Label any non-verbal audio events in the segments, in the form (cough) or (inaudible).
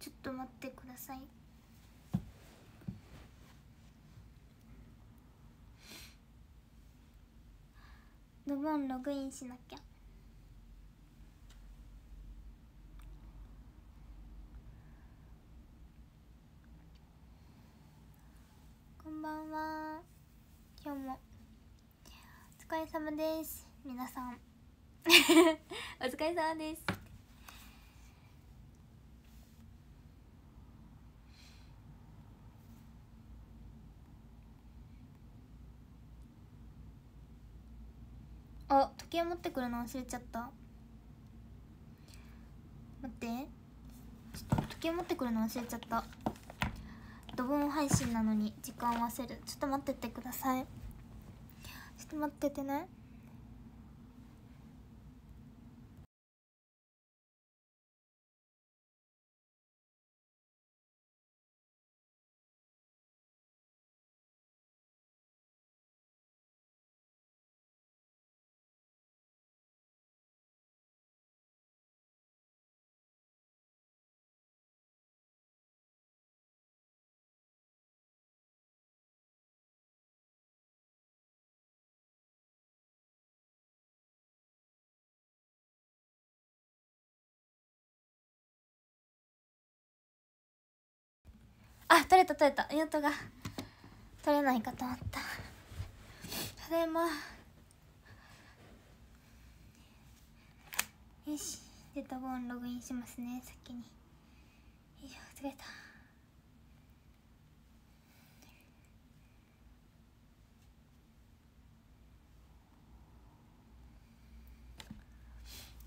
ちょっと待ってくださいドボンログインしなきゃこんばんは今日もお疲れ様です皆さん (laughs) お疲れ様ですあ時計持ってくるの忘れちゃった待ってちょっと時計持ってくるの忘れちゃったドボン配信なのに時間忘れるちょっと待っててくださいちょっと待っててねあ取れた取れたやっとが取れないかと思ったただいまよしデドボーンログインしますね先に以い取れた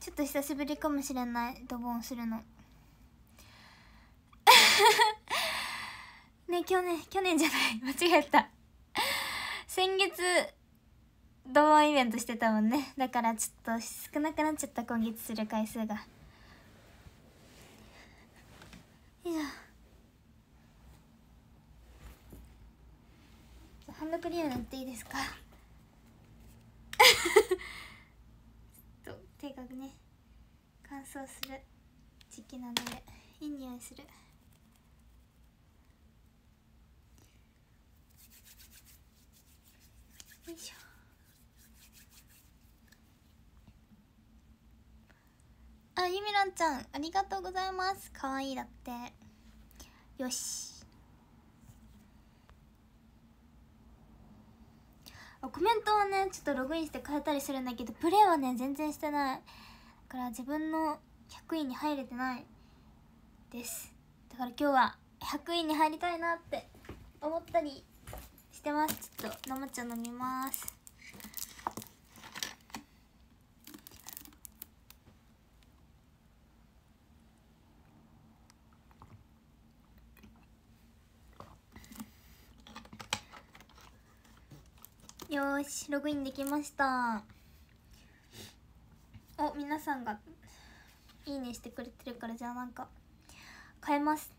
ちょっと久しぶりかもしれないドボンするのね去年去年じゃない (laughs) 間違えた先月同イベントしてたもんねだからちょっと少なくなっちゃった今月する回数がいやハンドクリーム塗っていいですか (laughs) ちょっと手がね乾燥する時期なのでいい匂いする。みらんちゃんありがとうございますかわいいだってよしあコメントはねちょっとログインして変えたりするんだけどプレイはね全然してないだから自分の100位に入れてないですだから今日は100位に入りたいなって思ったりしてますちょっと生茶飲みますよしログインできましたお皆さんがいいねしてくれてるからじゃあなんか変えます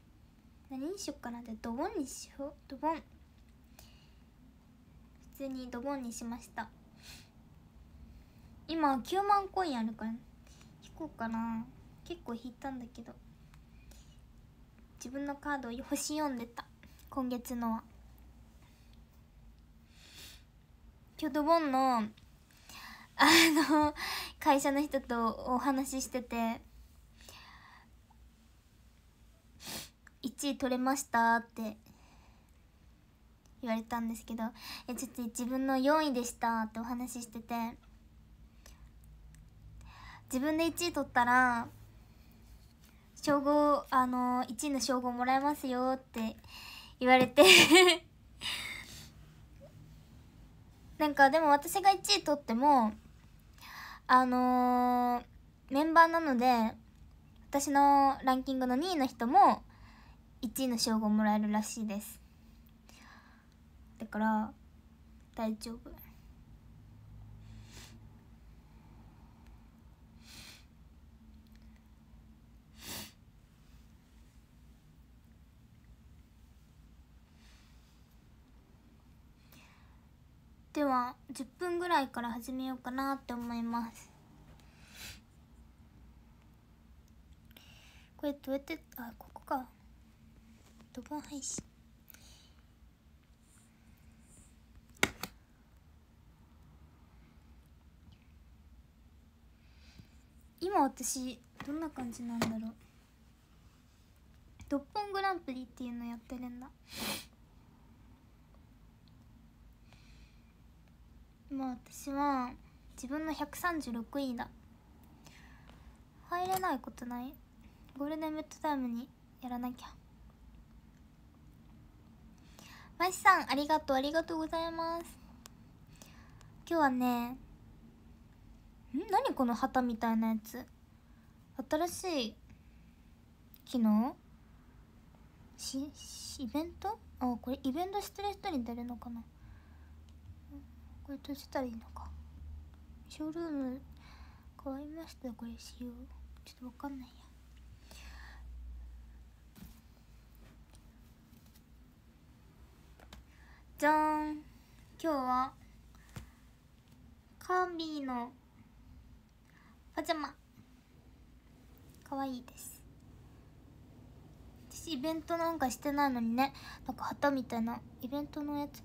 何にしよっかなでドボンにしようドボン普通にドボンにしました今9万コインあるから引こうかな結構引いたんだけど自分のカードを星読んでた今月のは京ドボンのあの会社の人とお話ししてて1位取れましたって言われたんですけど「えちょっと自分の4位でした」ってお話ししてて自分で1位取ったら称号あの1位の称号もらえますよって言われて (laughs) なんかでも私が1位取ってもあのー、メンバーなので私のランキングの2位の人も1位の称号もらえるらしいですだから大丈夫では10分ぐらいから始めようかなって思いますこれどうやってあここかドボン配信今私どんな感じなんだろう「六本グランプリ」っていうのやってるんだも私は自分の136位だ入れないことないゴールデンベッドタイムにやらなきゃましさんありがとうありがとうございます今日はねん何この旗みたいなやつ新しい機能しイベントあこれイベントしてる人に出るのかなこれ閉じたらいいのかショールーム変わりましたこれようちょっとわかんないやじゃーん今日はカービィのパジャマかわいいです私イベントなんかしてないのにねなんか旗みたいなイベントのやつ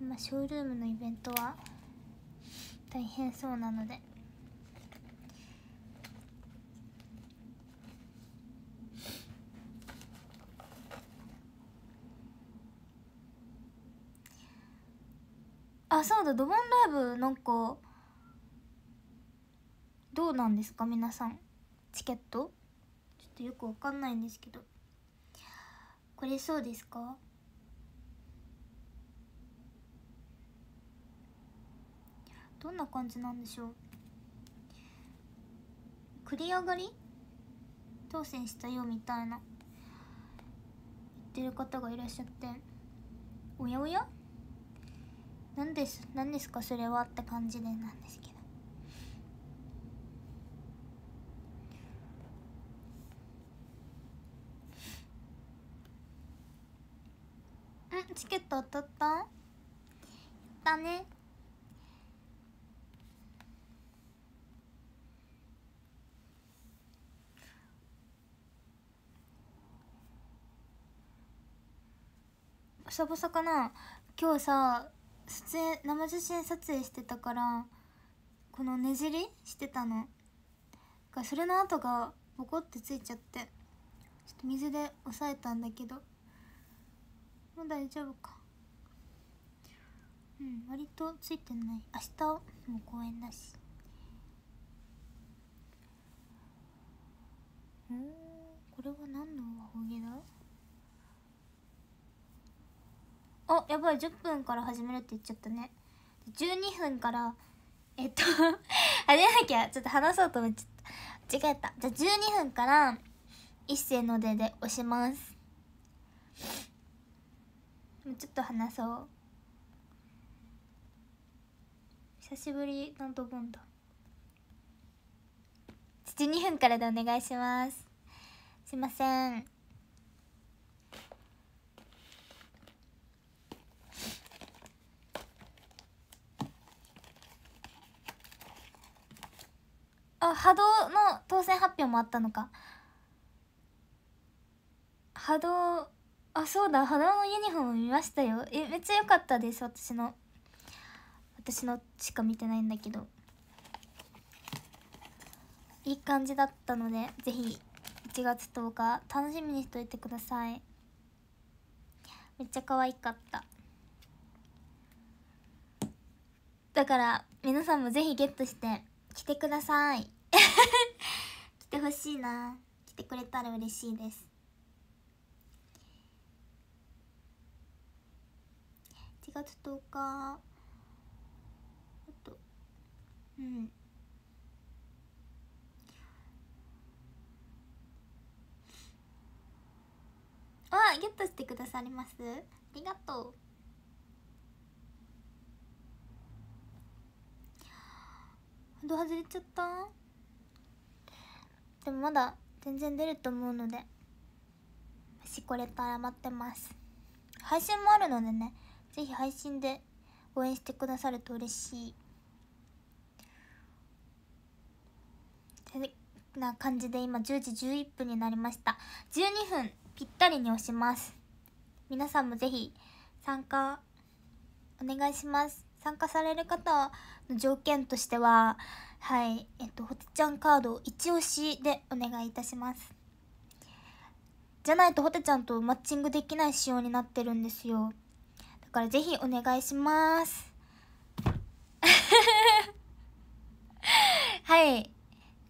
まあ、ショールームのイベントは大変そうなのであそうだドボンライブなんかどうなんですか皆さんチケットちょっとよくわかんないんですけどこれそうですかどんな感じなんでしょう繰り上がり当選したよみたいな言ってる方がいらっしゃっておやおや何です何ですかそれはって感じでなんですけどんチケット当たっただねサボサかな今日さ撮影生写真撮影してたからこのねじりしてたのがそれの跡がボコってついちゃってちょっと水で押さえたんだけどもう大丈夫かうん割とついてない明日も公演だしうんこれは何の方言だおやばい10分から始めるって言っちゃったね12分からえっと始め (laughs) なきゃちょっと話そうと思っちゃった間違えたじゃあ12分から一斉の出で押しますもうちょっと話そう久しぶりなんとボンだ12分からでお願いしますすいませんあ波動の当選発表もあったのか波動あそうだ波動のユニフォーム見ましたよえめっちゃ良かったです私の私のしか見てないんだけどいい感じだったのでぜひ1月10日楽しみにしておいてくださいめっちゃ可愛かっただから皆さんもぜひゲットして来てください (laughs) 来てほしいな来てくれたら嬉しいです1月10日あとうんあゲットしてくださりますありがとうド外れちゃったでもまだ全然出ると思うのでもしこれから待ってます配信もあるのでね是非配信で応援してくださると嬉しいてな感じで今10時11分になりました12分ぴったりに押します皆さんもぜひ参加お願いします参加される方の条件としてははいえっとほてちゃんカード一押しでお願いいたしますじゃないとほてちゃんとマッチングできない仕様になってるんですよだからぜひお願いします (laughs) はい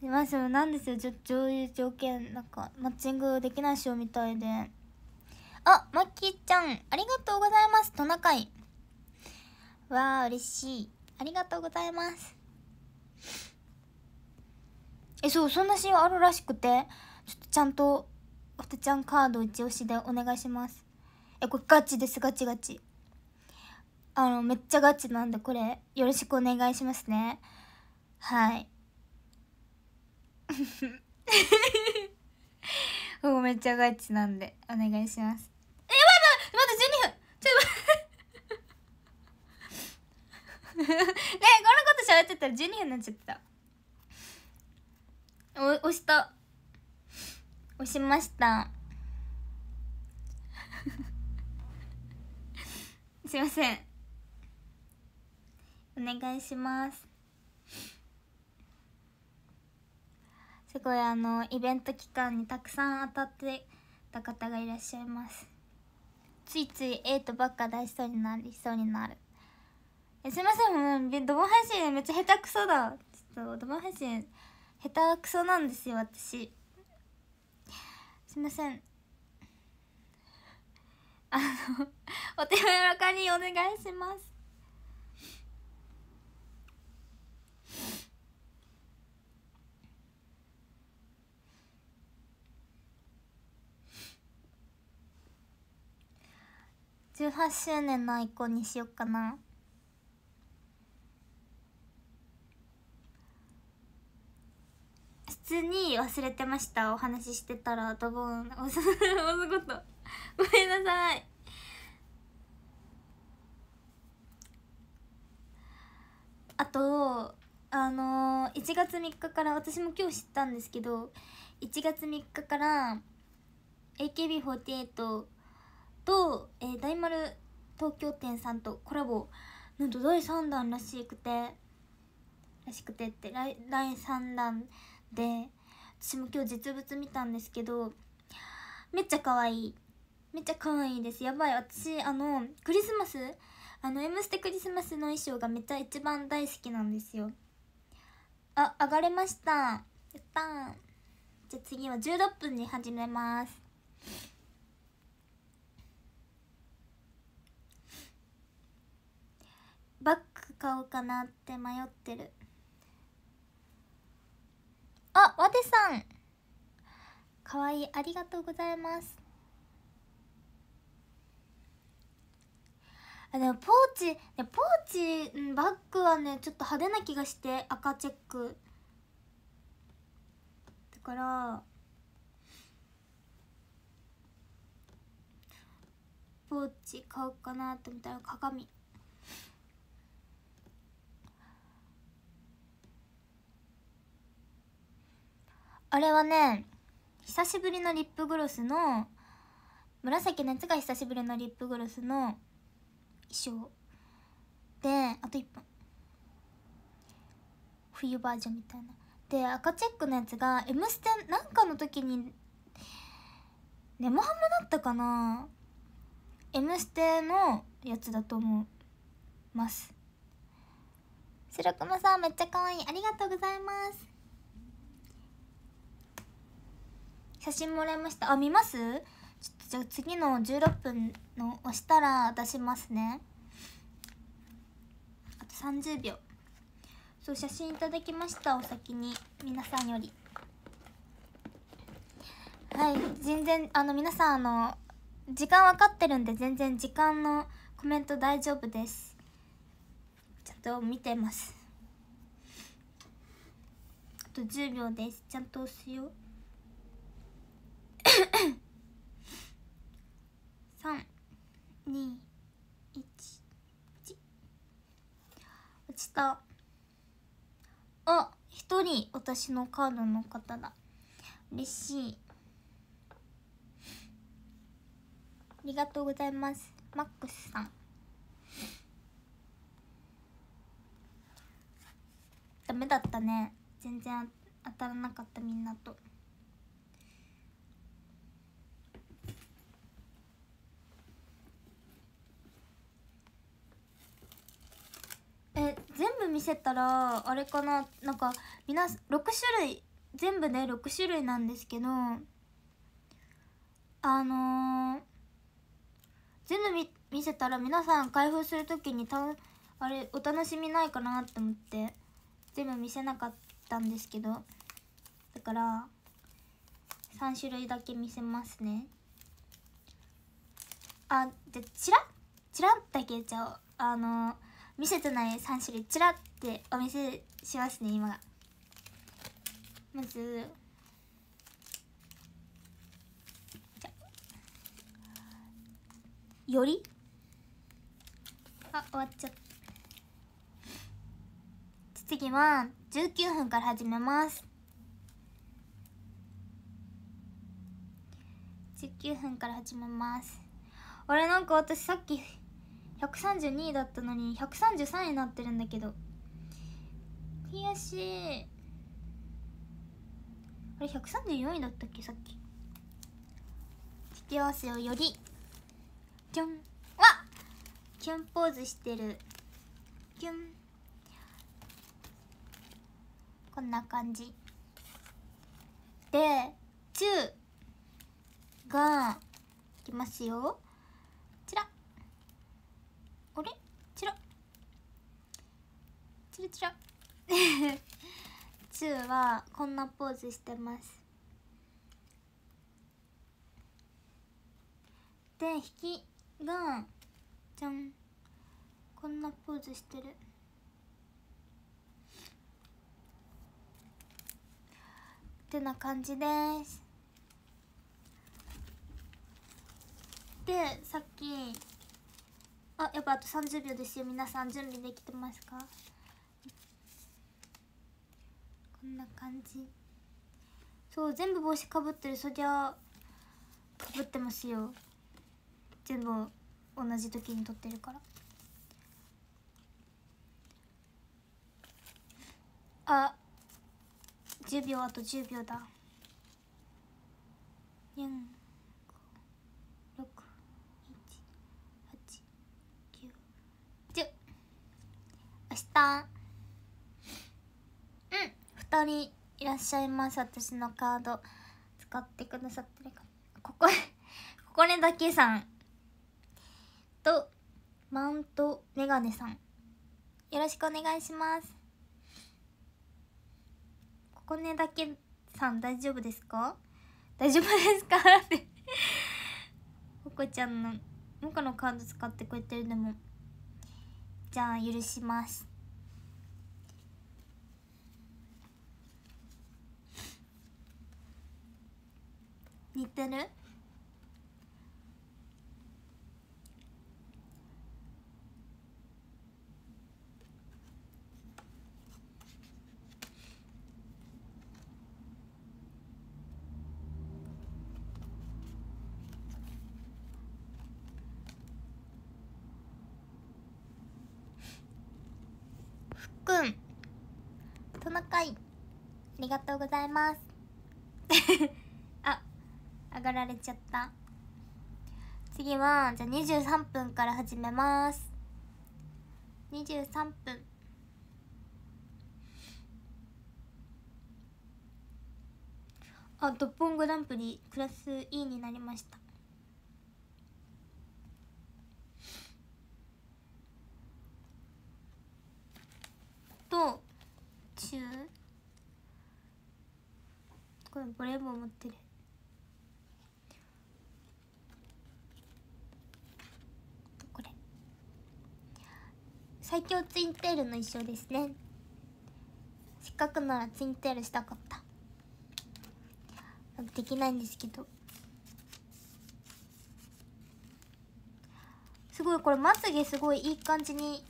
まあそうなんですよちょそういう条件なんかマッチングできない仕様みたいであマッキーちゃんありがとうございますトナカイわあ嬉しいありがとうございますえそうそんなシーンあるらしくてちょっとちゃんとおたちゃんカード一押しでお願いしますえこれガチですガチガチあのめっちゃガチなんでこれよろしくお願いしますねはいもう (laughs) めっちゃガチなんでお願いしますねこのなこと喋ってたら12分になっちゃってたお押した押しました (laughs) すいませんお願いしますすごいあのイベント期間にたくさん当たってた方がいらっしゃいますついついエイトばっか出しそうになりそうになるえすいませんもうドボン配信めっちゃ下手くそだちょっとドボン配信下手くそなんですよ私すいませんあのお手柔らかにお願いします18周年のアイコンにしよっかな通に忘れてましたお話ししてたらドボンおすおとごめんなさいあとあのー、1月3日から私も今日知ったんですけど1月3日から AKB48 と、えー、大丸東京店さんとコラボなんと第3弾らしくてらしくてって第3弾で私も今日実物見たんですけどめっちゃ可愛いめっちゃ可愛いですやばい私あのクリスマスあの「M ステ」クリスマスの衣装がめっちゃ一番大好きなんですよあ上がれましたやったーじゃあ次は16分に始めますバッグ買おうかなって迷ってるあ、わてさん。可愛いい、ありがとうございます。あ、でもポーチ、ね、ポーチ、うん、バッグはね、ちょっと派手な気がして、赤チェック。だから、ポーチ買おうかなと思ったら鏡。あれはね久しぶりのリップグロスの紫のやつが久しぶりのリップグロスの衣装であと1分冬バージョンみたいなで赤チェックのやつが「M ステ」なんかの時にネモハムだったかな「M ステ」のやつだと思います白熊さんめっちゃ可愛いありがとうございます写真もらいましたあ見ますちょっとじゃあ次の16分の押したら出しますねあと30秒そう写真いただきましたお先に皆さんよりはい全然あの皆さんあの時間分かってるんで全然時間のコメント大丈夫ですちゃんと見てますあと10秒ですちゃんと押すよ三二一落ちたあ一人私のカードの方だ嬉しいありがとうございますマックスさんダメだったね全然当たらなかったみんなと。え全部見せたらあれかななんか皆6種類全部で6種類なんですけどあのー、全部見見せたら皆さん開封する時にたあれお楽しみないかなって思って全部見せなかったんですけどだから3種類だけ見せますねあじゃあチラッチラッだけじゃう。あのー見せてない3種類ちらってお見せしますね今がまずよりあ終わっちゃった次は19分から始めます19分から始めます俺なんか私さっき132位だったのに133位になってるんだけど悔しいあれ134位だったっけさっき引き合わせをよりキュンわキュンポーズしてるキュンこんな感じで中がいきますよあれチラチラチラ (laughs) チューはこんなポーズしてますで引きがじゃんこんなポーズしてるってな感じですでさっきあやっぱあと30秒ですよ皆さん準備できてますかこんな感じそう全部帽子かぶってるそりゃかぶってますよ全部同じ時に撮ってるからあ10秒あと10秒だにゃんしたうん2人いらっしゃいます私のカード使ってくださってるかここここねだけさんとマウントメガネさんよろしくお願いしますここねだけさん大丈夫ですか大丈夫ですかってここ (laughs) ちゃんの僕のカード使ってくれてるでもじゃあ許します似てるりがとうございます (laughs) あ上がられちゃった次はじゃあ23分から始めます23分あドッポングランプリクラス E になりましたと中これボレーボー持ってるこれ最強ツインテールの一生ですねせっかくならツインテールしたかったできないんですけどすごいこれまつげすごいいい感じに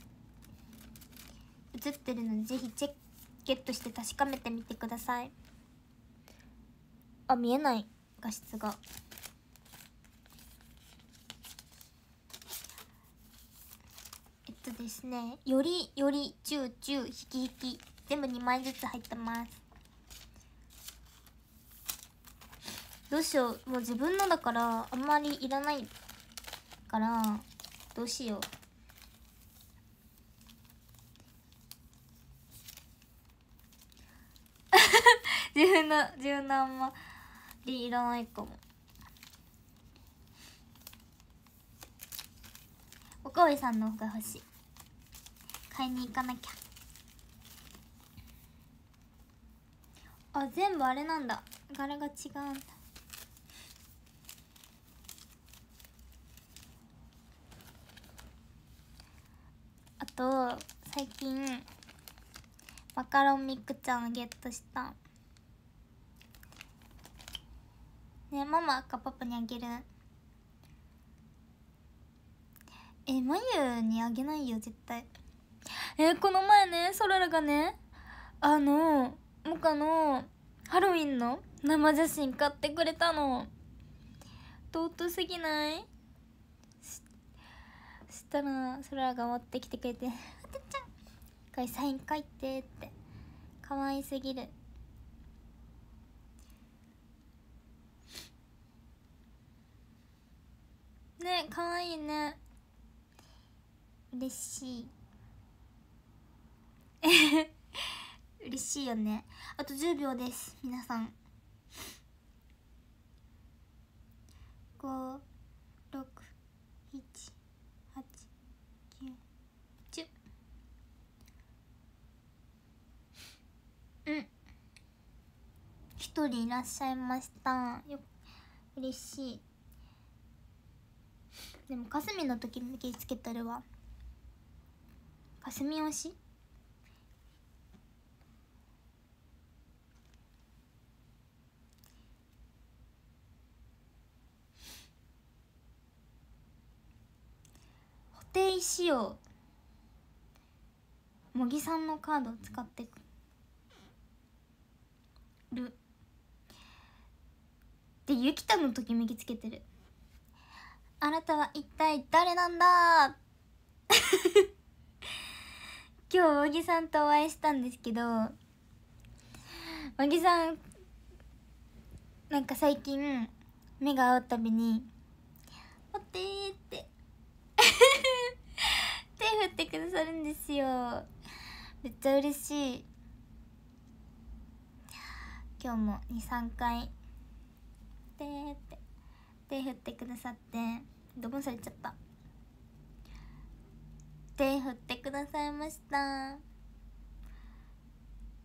映ってるのでぜひチェックゲットして確かめてみてくださいあ見えない画質が。えっとですねよりよりちゅうちゅう、引き引き全部2枚ずつ入ってますどうしようもう自分のだからあんまりいらないからどうしよう (laughs) 自分の自分のあんまティいらないかもおかわりさんの方が欲しい買いに行かなきゃあ全部あれなんだ柄が違うんだあと最近マカロンミックちゃんをゲットしたねママかパパにあげるえ眉にあげないよ絶対えこの前ねそららがねあのモカのハロウィンの生写真買ってくれたの尊すぎないそしたらそららが持ってきてくれて「あたちゃん」これサイン書いてって可愛すぎるねかわいいね嬉しい (laughs) 嬉しいよねあと10秒です皆さん5 6 7 8 9 1うん1人いらっしゃいましたよ嬉しいでもかすみの時に気つけてるわ霞推し固定仕様茂木さんのカードを使ってるでゆきたのときめきつけてるあなたは一体誰なんだ (laughs) 今日小木さんとお会いしたんですけど小木さんなんか最近目が合うたびに「おってー」って (laughs) 手振ってくださるんですよめっちゃ嬉しい今日も23回「でー」って手振ってくださってドボンされちゃった手振ってくださいました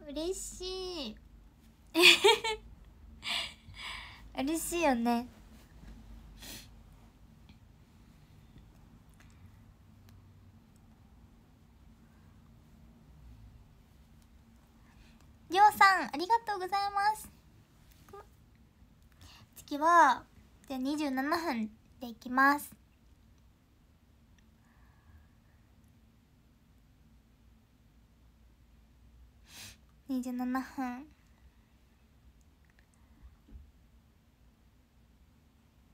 嬉しい (laughs) 嬉しいよねりょうさんありがとうございます次はじゃあ27分でいきます27分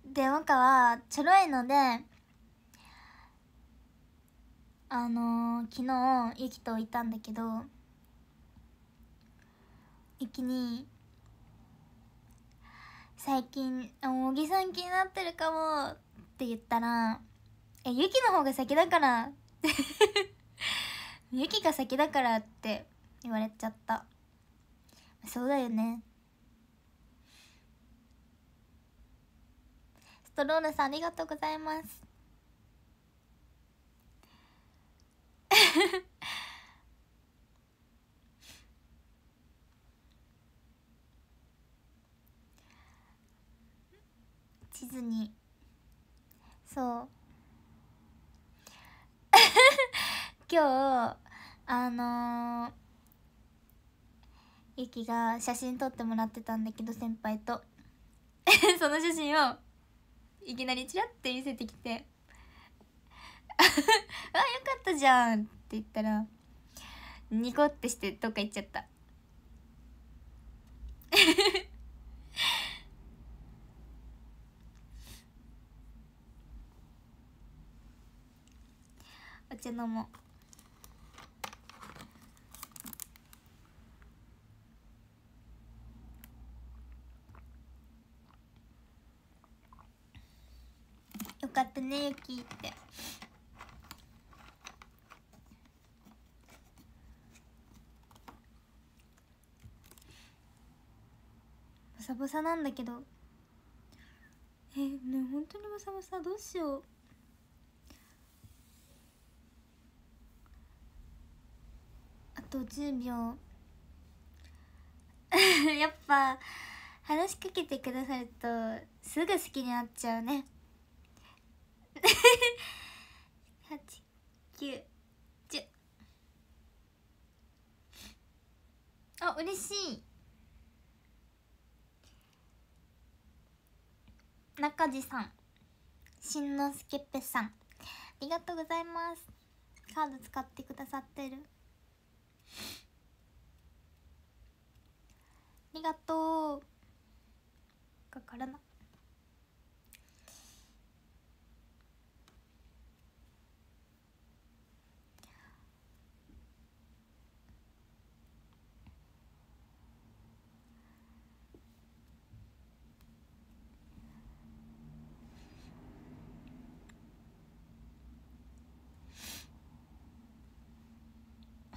で和歌はちょろいのであのー、昨日ゆきといたんだけどゆきに最近「おぎさん気になってるかも」って言ったら「えゆきの方が先だから」ってゆきが先だからって言われちゃったそうだよねストローナさんありがとうございます地図にそう (laughs) 今日あのー、ゆきが写真撮ってもらってたんだけど先輩と (laughs) その写真をいきなりチラッて見せてきて (laughs) あ「あよかったじゃん」って言ったらニコってしてどっか行っちゃった。お茶飲もうよかったねゆきってボサボサなんだけどえね本当にボサボサどうしようと10秒 (laughs) やっぱ話しかけてくださるとすぐ好きになっちゃうね8910 (laughs) あ嬉しい中地さんしんのすけっぺさんありがとうございますカード使ってくださってるありがとう。かからな。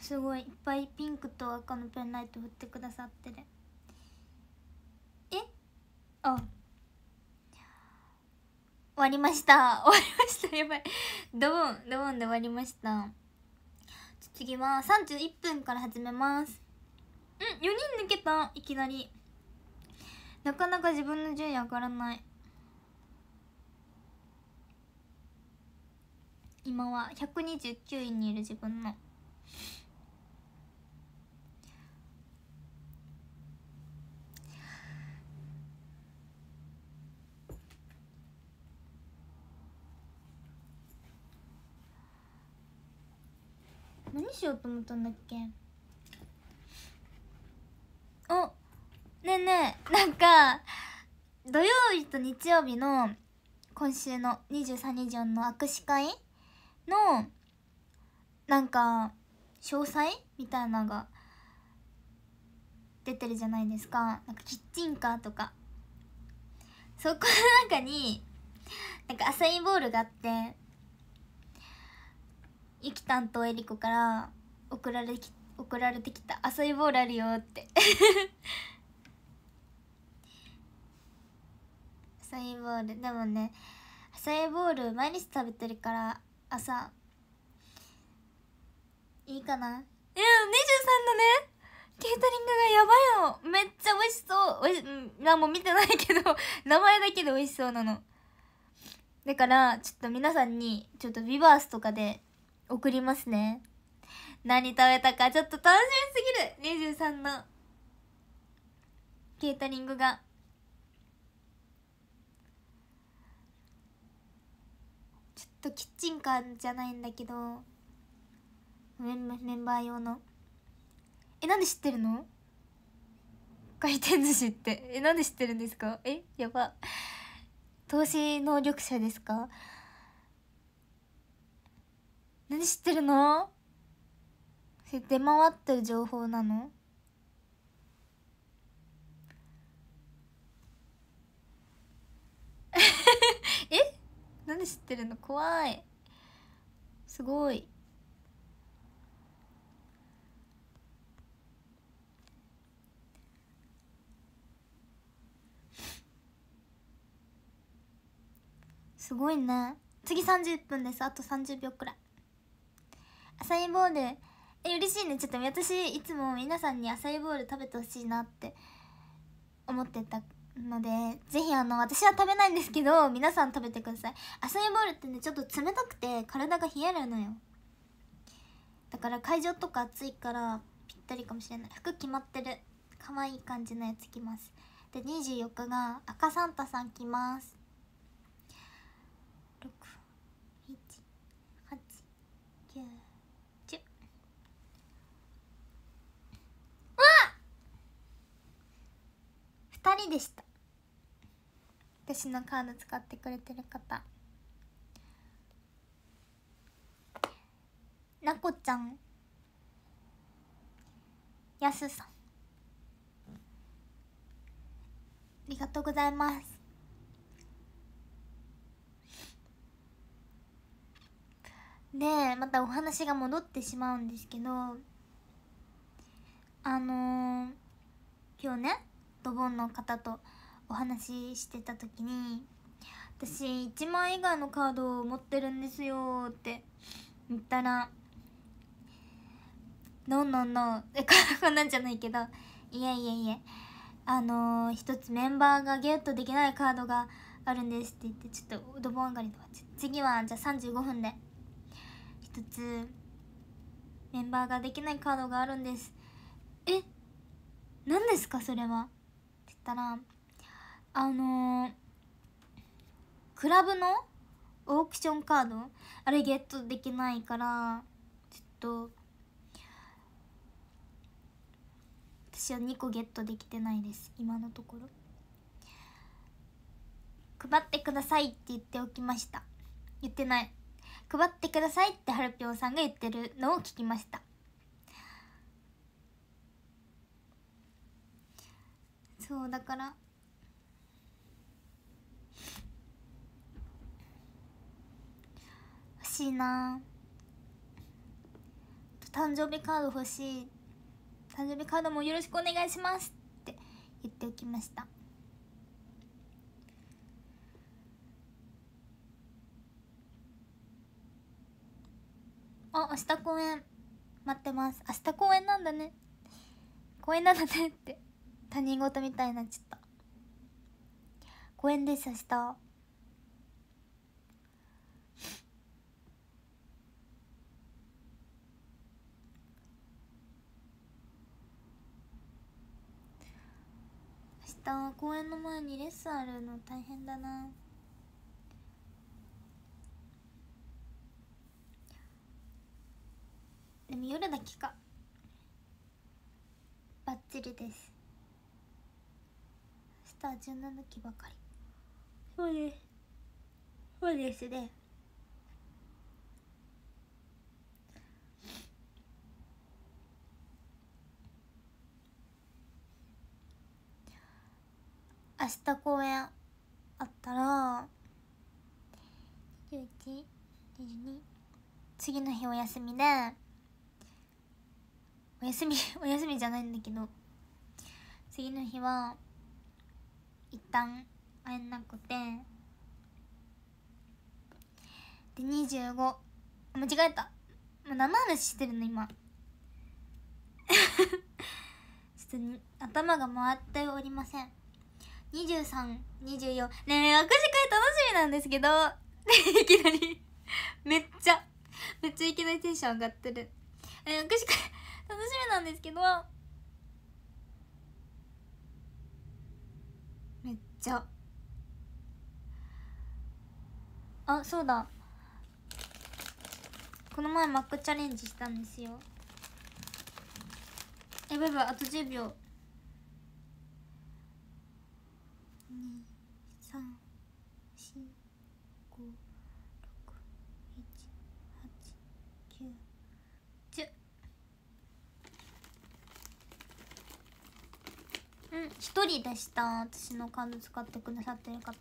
すごいいっぱいピンクと赤のペンライト振ってくださってるえあ終わりました (laughs) 終わりましたやばいドボンドボンで終わりました次は31分から始めますうん4人抜けたいきなりなかなか自分の順位上がらない今は129位にいる自分の何しようと思ったんだっけおねえねえなんか土曜日と日曜日の今週の23日の握手会のなんか詳細みたいなのが出てるじゃないですかなんかキッチンカーとかそこの中になんかアサインボールがあってゆきたんとえりこから送られ送られてきた浅いボールあるよって浅 (laughs) いボールでもね浅いボール毎日食べてるから朝いいかなえ23のねケータリングがやばいのめっちゃ美味しそうおい何も見てないけど (laughs) 名前だけで美味しそうなのだからちょっと皆さんにちょっとビバースとかで送りますね何食べたかちょっと楽しみすぎる23のケータリングがちょっとキッチンカーじゃないんだけどメンバー用のえなんで知ってるの回転寿司ってえなんで知ってるんですかえやば投資能力者ですか何知ってるの出回ってる情報なのえ何知ってるの怖いすごいすごいね次30分ですあと30秒くらいサイボールえ嬉しいねちょっと私いつも皆さんにアサイボール食べてほしいなって思ってたのでぜひあの私は食べないんですけど皆さん食べてくださいアサイボールってねちょっと冷たくて体が冷えるのよだから会場とか暑いからぴったりかもしれない服決まってる可愛い感じのやつ着ますで24日が赤サンタさん来ます人でした私のカード使ってくれてる方なこちゃんやすさんありがとうございますでまたお話が戻ってしまうんですけどあのー、今日ねドボンの方とお話ししてた時に「私1万以外のカードを持ってるんですよ」って言ったら「ノンノンノン」こんなんじゃないけど「いえいえいえあのー、一つメンバーがゲットできないカードがあるんです」って言ってちょっとドボン上がりとか次はじゃあ35分で一つメンバーができないカードがあるんですえ何ですかそれはったらあのー、クラブのオークションカードあれゲットできないからちょっと私は2個ゲットできてないです今のところ配ってくださいって言っておきました言ってない配ってくださいってはるぴょんさんが言ってるのを聞きましたそうだから欲しいな誕生日カード欲しい誕生日カードもよろしくお願いしますって言っておきましたあ明日公演待ってます明日公演なんだね公演なんだねって他人事みたいになっちゃった公園でしたした明日公園の前にレッスンあるの大変だなでも夜だけかバッチリですタ17期ばかりそうですそうですね明日公演あったら2122次の日お休みでお休みお休みじゃないんだけど次の日は一旦会えなくてで25間違えたもう7話してるの今 (laughs) ちょっと頭が回っておりません2324ねえ握手会楽しみなんですけど (laughs) いきなりめっちゃめっちゃいきなりテンション上がってる、え握手会楽しみなんですけどちゃあそうだこの前マックチャレンジしたんですよえブブあと10秒23うん人でした私のカード使ってくださってる方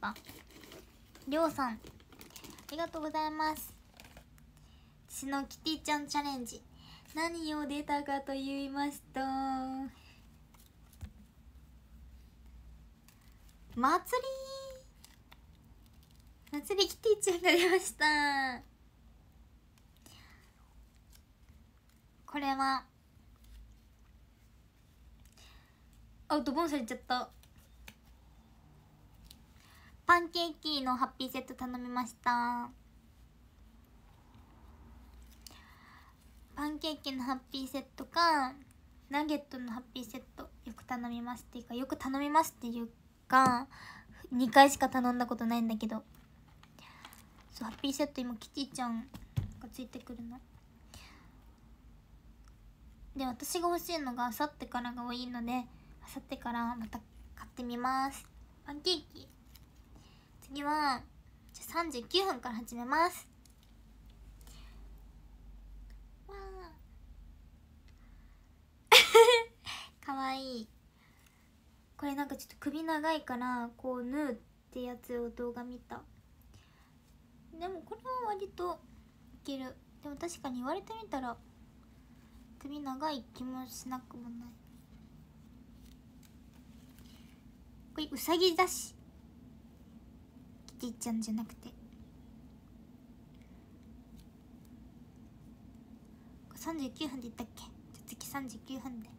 りょうさんありがとうございます私のキティちゃんチャレンジ何を出たかと言いますと祭り祭りキティちゃんが出ましたこれはウトボンされちゃったパンケーキのハッピーセット頼みましたパンケーキのハッピーセットかナゲットのハッピーセットよく頼みますっていうかよく頼みますっていうか2回しか頼んだことないんだけどそうハッピーセット今キティちゃんがついてくるので私が欲しいのがあさってからが多いのでさってからまた買ってみますパンケーキ次はじゃ39分から始めますわあ (laughs) かわいいこれなんかちょっと首長いからこう縫うってやつを動画見たでもこれは割といけるでも確かに言われてみたら首長い気もしなくもないこれうさぎだしキティちゃんじゃなくて39分でいったっけじゃあ次39分で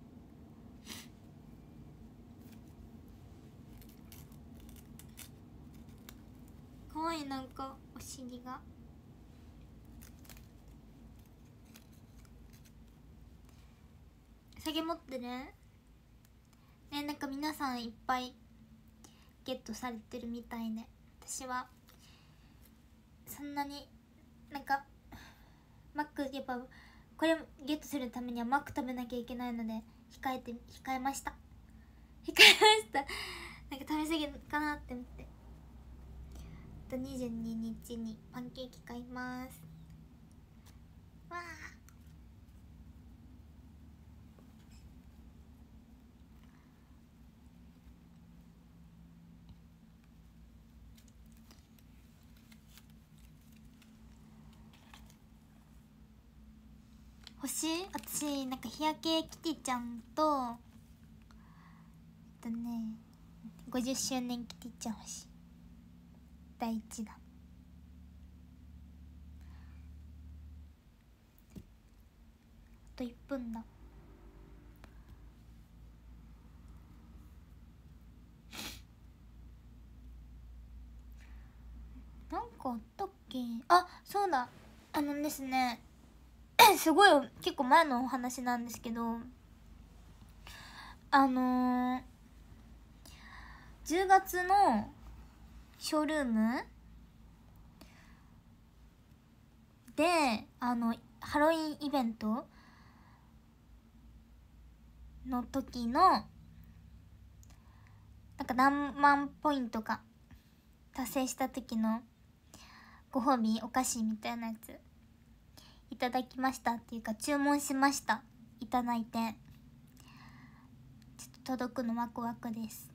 かわいいなんかお尻が。さぎ持ってねねなんか皆さんいっぱいゲットされてるみたいね、私はそんなになんかマックやっぱこれゲットするためにはマック食べなきゃいけないので控えて控えました控えましたなんか食べ過ぎかなって思ってあと22日にパンケーキ買います欲しい私なんか日焼けキティちゃんとえっとね50周年キティちゃん欲しい第1弾あと1分だなんかあったっけあそうだあのですねすごい結構前のお話なんですけどあのー、10月のショールームであのハロウィンイベントの時のなんか何万ポイントか達成した時のご褒美お菓子みたいなやついただきましたっていうか注文しましたいただいてちょっと届くのワクワクです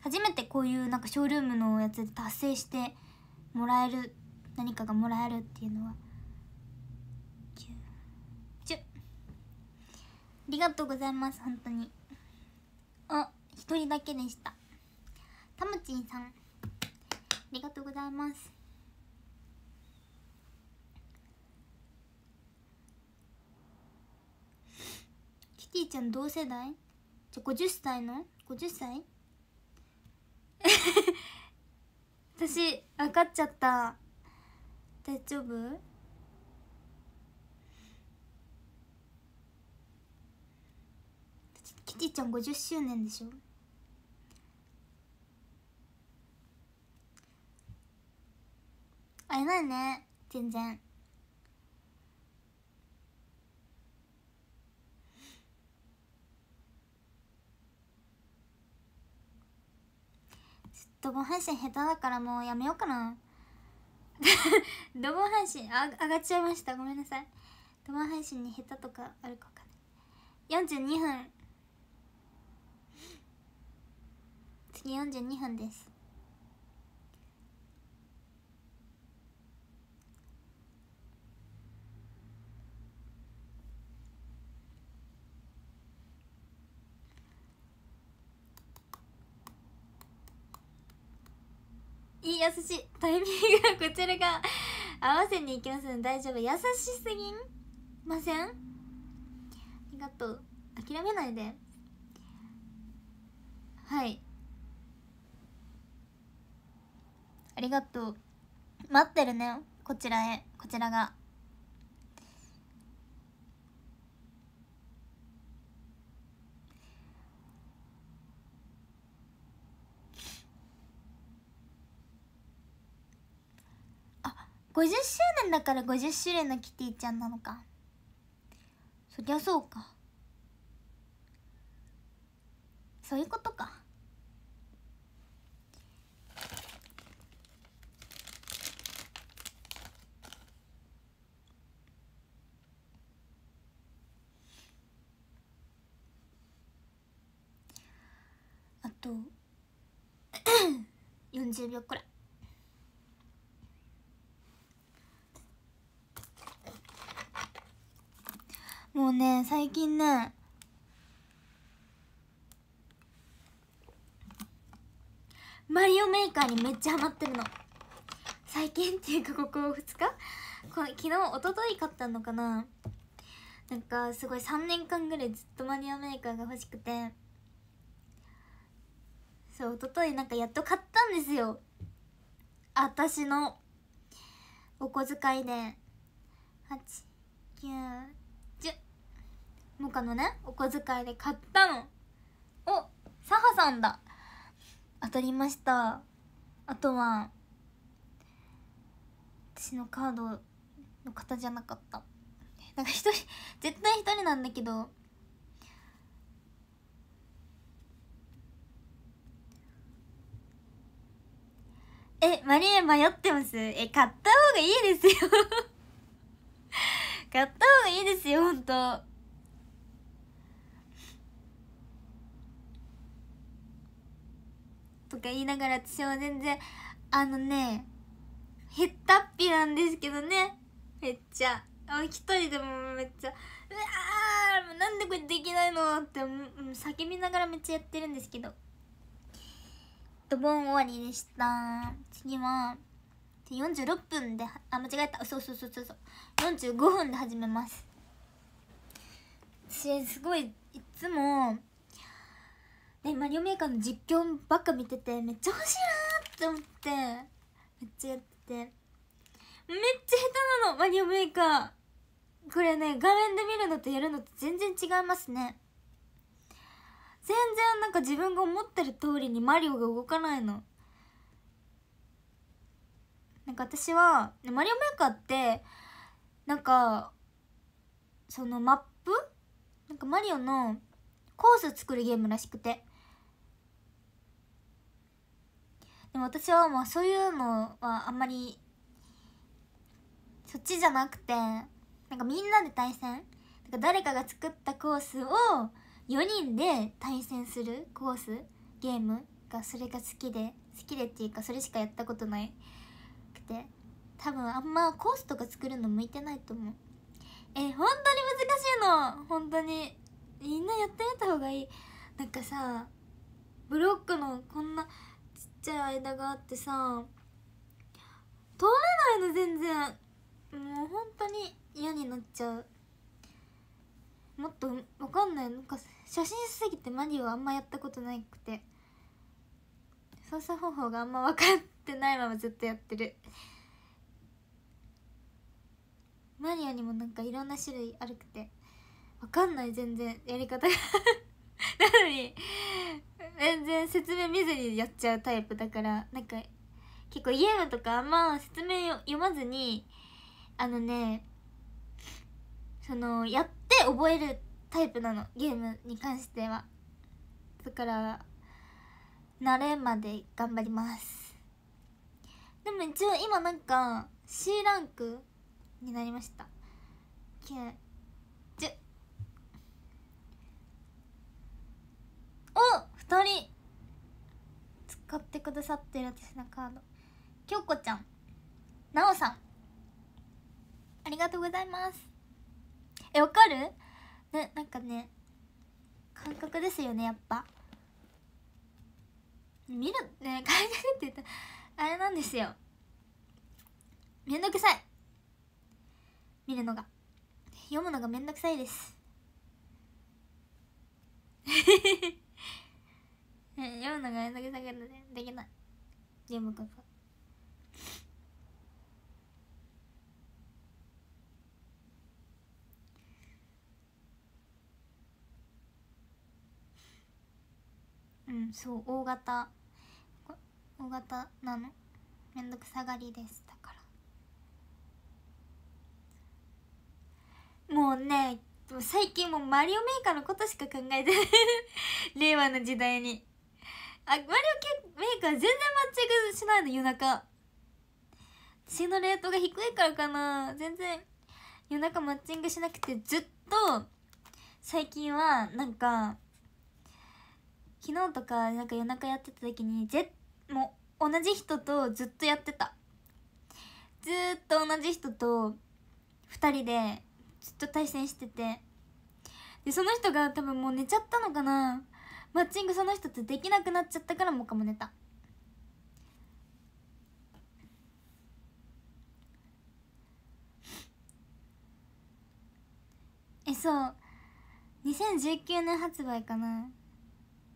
初めてこういうなんかショールームのやつで達成してもらえる何かがもらえるっていうのはありがとうございます本当にあ一人だけでしたたムちんさんありがとうございますいちゃん同世代じゃ50歳の50歳 (laughs) 私分かっちゃった大丈夫キティちゃん50周年でしょ会えないね全然ドボ配信下手だからもうやめようかな (laughs) ドボ配信あ上がっちゃいましたごめんなさいドボ配信に下手とかあるか分かんない42分次42分ですいい優しいタイミングがこちらが合わせに行きますので大丈夫優しすぎんませんありがとう諦めないではいありがとう待ってるねこちらへこちらが50周年だから50周年のキティちゃんなのかそりゃそうかそういうことかあと40秒 (clears throat) くらいもうね最近ねマリオメーカーにめっちゃハマってるの最近っていうかここ2日昨日おととい買ったのかななんかすごい3年間ぐらいずっとマリオメーカーが欲しくてそう一昨日なんかやっと買ったんですよ私のお小遣いで8 9モカのねお小遣いで買ったのおサハさんだ当たりましたあとは私のカードの方じゃなかったなんか一人 (laughs) 絶対一人なんだけどえマリエ迷ってますえ買った方がいいですよ (laughs) 買った方がいいですよほんととか言いながら私は全然あのねへったっぴなんですけどねめっちゃ一人でもめっちゃうわーなんでこれできないのって叫びながらめっちゃやってるんですけどドボン終わりでした次は46分であ間違えたそうそうそうそうそう45分で始めます私すごいいつもでマリオメーカーの実況ばっか見ててめっちゃ欲しいなって思ってめっちゃやっててめっちゃ下手なのマリオメーカーこれね画面で見るのとやるのと全然違いますね全然なんか自分が思ってる通りにマリオが動かないのなんか私はマリオメーカーってなんかそのマップなんかマリオのコース作るゲームらしくてでも私はまあそういうのはあんまりそっちじゃなくてなんかみんなで対戦か誰かが作ったコースを4人で対戦するコースゲームがそれが好きで好きでっていうかそれしかやったことないくて多分あんまコースとか作るの向いてないと思うえ本当に難しいの本当にみんなやってみた方がいいなんかさブロックのこんなちゃい間があってさ通れないの全然もう本当に嫌になっちゃうもっとわかんないなんか写真すぎてマリオあんまやったことなくて操作方法があんま分かってないままずっとやってるマリオにもなんかいろんな種類あるくて分かんない全然やり方が (laughs) なのに全然説明見ずにやっちゃうタイプだからなんか結構ゲームとかあんま説明読まずにあのねそのやって覚えるタイプなのゲームに関してはだから慣れまで頑張りますでも一応今なんか C ランクになりましたお2人使ってくださってる私のカード京子ちゃんなおさんありがとうございますえわかるねなんかね感覚ですよねやっぱ見るね (laughs) 感るって言ったあれなんですよめんどくさい見るのが読むのがめんどくさいです (laughs) (laughs) 読むのがめんどくさくてできないゲームか。うんそう大型大型なのめんどくさがりですだからもうね最近もうマリオメーカーのことしか考えてない (laughs) 令和の時代にあマリオメーカー全然マッチングしないの夜中私のレートが低いからかな全然夜中マッチングしなくてずっと最近はなんか昨日とかなんか夜中やってた時にぜもう同じ人とずっとやってたずっと同じ人と2人でずっと対戦しててでその人が多分もう寝ちゃったのかなマッチングその人とできなくなっちゃったからもかもネタえそう2019年発売かな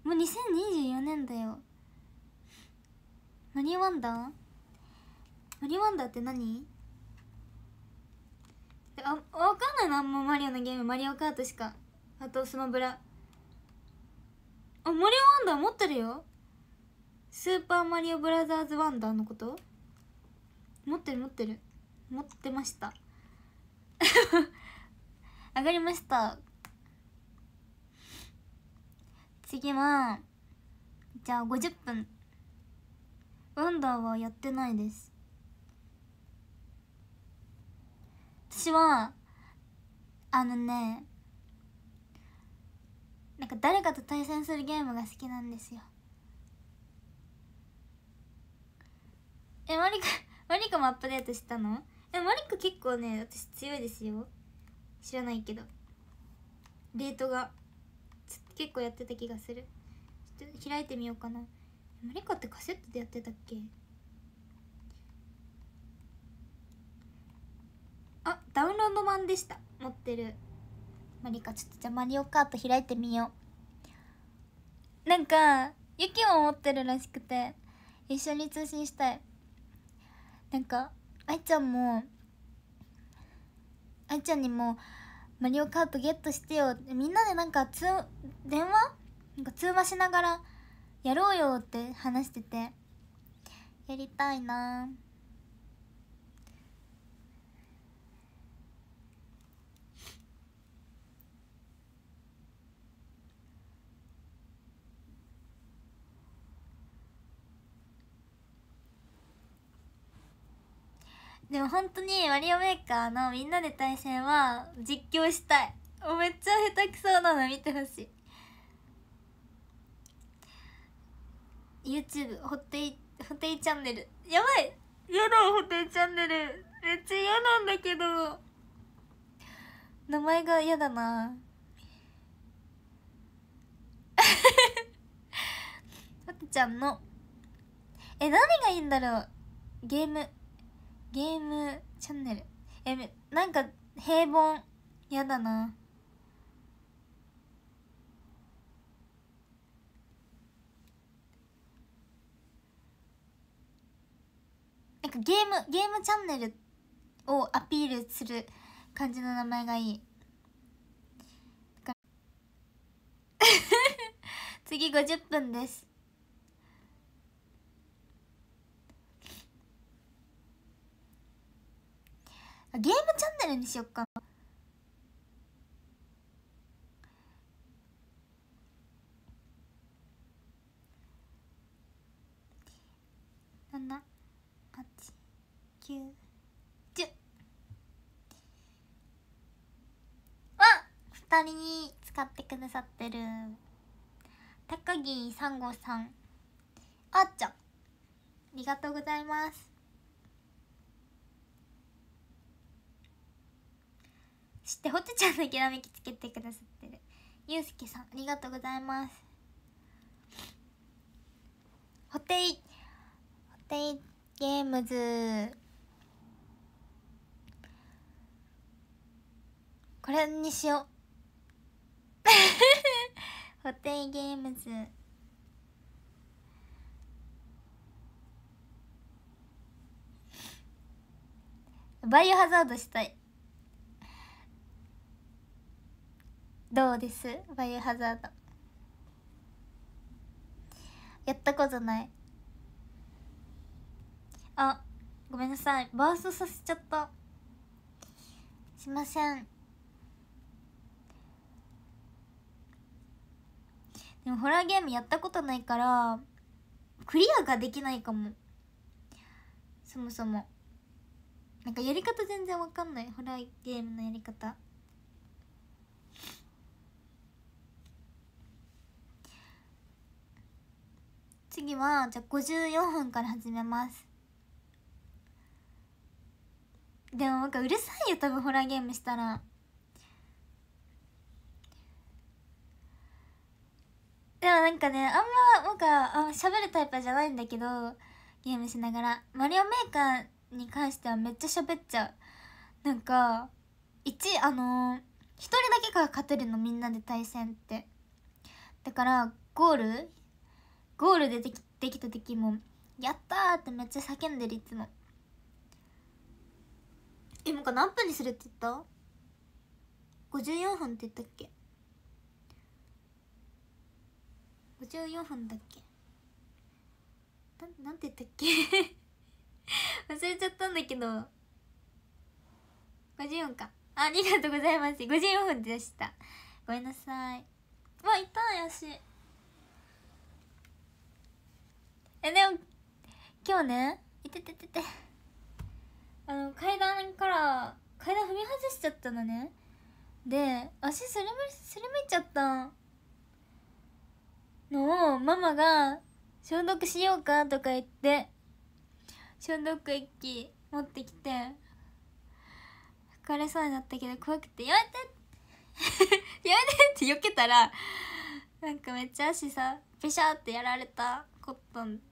もう2024年だよマリーワンダーマリーワンダーって何あ分かんないなあんまマリオのゲームマリオカートしかあとスマブラあマリオワンダー持ってるよスーパーマリオブラザーズワンダーのこと持ってる持ってる持ってました (laughs) 上がりました次はじゃあ50分ワンダーはやってないです私はあのねなんか誰かと対戦するゲームが好きなんですよえマリカ (laughs) マリカもアップデートしたのえマリカ結構ね私強いですよ知らないけどレートが結構やってた気がするちょっと開いてみようかなマリカってカセットでやってたっけあダウンロード版でした持ってるマリカちょっとじゃあマリオカート開いてみようなんかユキも持ってるらしくて一緒に通信したいなんか愛ちゃんも愛ちゃんにも「マリオカートゲットしてよ」みんなでなんか通電話なんか通話しながらやろうよって話しててやりたいなーでも本当にマリオメーカーのみんなで対戦は実況したいめっちゃ下手くそなの見てほしい YouTube ホテイホテイチャンネルやばいやだホテイチャンネルめっちゃ嫌なんだけど名前が嫌だな (laughs) ホテちゃんのえ何がいいんだろうゲームゲームチャンネルえなんか平凡やだななんかゲームゲームチャンネルをアピールする感じの名前がいい (laughs) 次50分ですゲームチャンネルにしよっか七八九十あ二人に使ってくださってる高木三五さんあっちゃんありがとうございます知ってホテちゃんのきらめきつけてくださってるゆうすけさんありがとうございますホテイホテイゲームズこれにしよう (laughs) ホテイゲームズバイオハザードしたいどうですバイオハザードやったことないあごめんなさいバーストさせちゃったすいませんでもホラーゲームやったことないからクリアができないかもそもそもなんかやり方全然わかんないホラーゲームのやり方次はじゃあ54分から始めますでもなんかうるさいよ多分ホラーゲームしたらでもなんかねあんまなんかあ喋るタイプじゃないんだけどゲームしながらマリオメーカーに関してはめっちゃ喋っちゃうなんか1あのー、1人だけが勝てるのみんなで対戦ってだからゴールゴールでできできた時も「やった!」ってめっちゃ叫んでるいつもえもか何分にするって言った ?54 分って言ったっけ54分だっけななんて言ったっけ (laughs) 忘れちゃったんだけど54かありがとうございます54分でしたごめんなさいわいたよしえでも今日ねいててててあの階段から階段踏み外しちゃったのねで足すりむすりむいちゃったのをママが「消毒しようか」とか言って消毒液持ってきて疲かれそうになったけど怖くて「やめて! (laughs)」やめてって避けたらなんかめっちゃ足さペシャってやられたコットン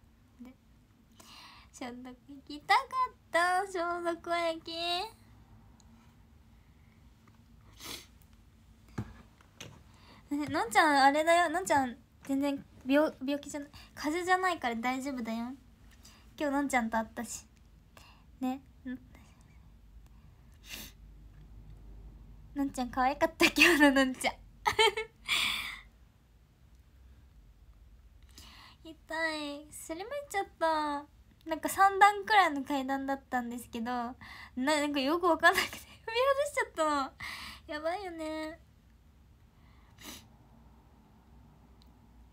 消毒行きたかった消毒液のんちゃんあれだよのんちゃん全然病病気じゃない風邪じゃないから大丈夫だよ今日のんちゃんと会ったしねのんちゃん可愛かった今日ののんちゃん痛いすりむいちゃったなんか3段くらいの階段だったんですけどななんかよくわかんなくて (laughs) 踏み外しちゃったのやばいよね